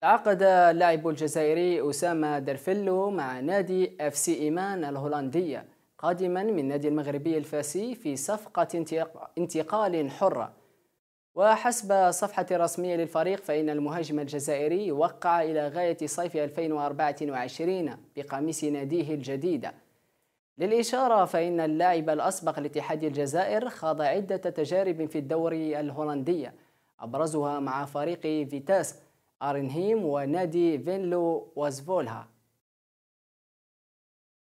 تعاقد اللاعب الجزائري أسامة درفلو مع نادي اف سي إيمان الهولندية قادما من نادي المغربي الفاسي في صفقة انتقال حرة وحسب صفحة رسمية للفريق فإن المهاجم الجزائري وقع إلى غاية صيف 2024 بقميص ناديه الجديد للإشارة فإن اللاعب الأسبق لاتحاد الجزائر خاض عدة تجارب في الدوري الهولندية أبرزها مع فريق فيتاس أرنهيم ونادي فينلو وزفولها